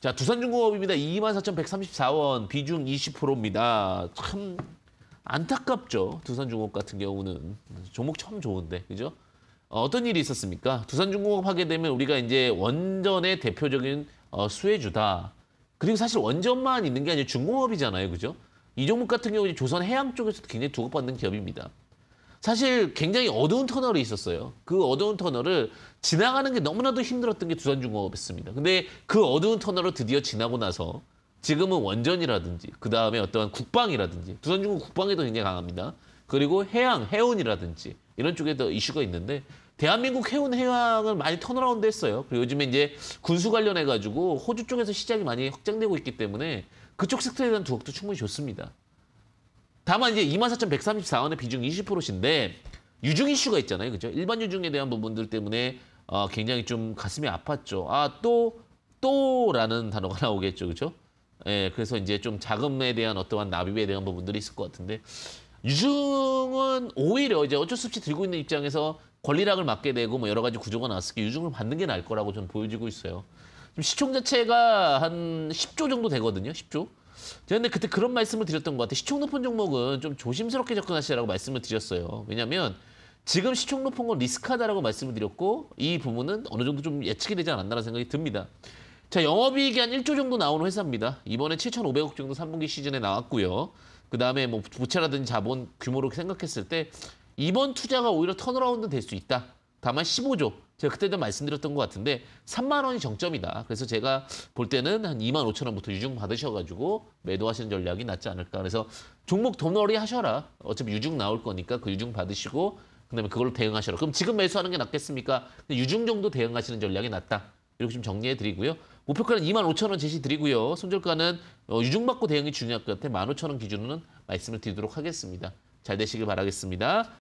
자, 두산중공업입니다. 24,134원 비중 20%입니다. 참 안타깝죠. 두산중공업 같은 경우는 종목 참 좋은데 그죠? 어, 어떤 일이 있었습니까? 두산중공업 하게 되면 우리가 이제 원전의 대표적인 어, 수혜주다. 그리고 사실 원전만 있는 게 아니라 중공업이잖아요, 그죠? 이 종목 같은 경우 는 조선 해양 쪽에서도 굉장히 두고받는 기업입니다. 사실 굉장히 어두운 터널이 있었어요. 그 어두운 터널을 지나가는 게 너무나도 힘들었던 게 두산중공업이었습니다. 근데 그 어두운 터널을 드디어 지나고 나서 지금은 원전이라든지 그 다음에 어떠한 국방이라든지 두산중공 국방에도 굉장히 강합니다. 그리고 해양, 해운이라든지 이런 쪽에 더 이슈가 있는데 대한민국 해운 해양을 많이 턴어라운드 했어요. 그리고 요즘에 이제 군수 관련해 가지고 호주 쪽에서 시장이 많이 확장되고 있기 때문에 그쪽 섹터에 대한 두억도 충분히 좋습니다. 다만 이제 24,134원의 비중 20%인데 유중 이슈가 있잖아요. 그죠? 일반 유중에 대한 부분들 때문에 어, 굉장히 좀 가슴이 아팠죠. 아, 또, 또라는 단어가 나오겠죠. 그죠? 예, 그래서 이제 좀 자금에 대한 어떠한 납입에 대한 부분들이 있을 것 같은데 유중은 오히려 이제 어쩔 수 없이 들고 있는 입장에서 권리락을 맞게 되고 뭐 여러 가지 구조가 나왔을 때 유중을 받는 게 나을 거라고 저는 보여지고 있어요. 시총 자체가 한 10조 정도 되거든요. 10조. 그런데 그때 그런 말씀을 드렸던 것 같아요. 시총 높은 종목은 좀 조심스럽게 접근하시라고 말씀을 드렸어요. 왜냐하면 지금 시총 높은 건 리스크하다라고 말씀을 드렸고 이 부분은 어느 정도 좀 예측이 되지 않았나라는 생각이 듭니다. 자, 영업이익이 한 1조 정도 나오는 회사입니다. 이번에 7,500억 정도 3분기 시즌에 나왔고요. 그다음에 뭐 부채라든지 자본 규모로 생각했을 때 이번 투자가 오히려 턴어라운드 될 수 있다. 다만 15조. 제가 그때도 말씀드렸던 것 같은데 3만 원이 정점이다. 그래서 제가 볼 때는 한 2만 5천 원부터 유증 받으셔가지고 매도하시는 전략이 낫지 않을까. 그래서 종목 돈놀이 하셔라. 어차피 유증 나올 거니까 그 유증 받으시고 그다음에 그걸로 대응하셔라. 그럼 지금 매수하는 게 낫겠습니까? 유증 정도 대응하시는 전략이 낫다. 이렇게 좀 정리해 드리고요. 목표가는 2만 5천 원 제시 드리고요. 손절가는 어, 유증받고 대응이 중요할 것 같아 1만 5천 원 기준으로는 말씀을 드리도록 하겠습니다. 잘 되시길 바라겠습니다.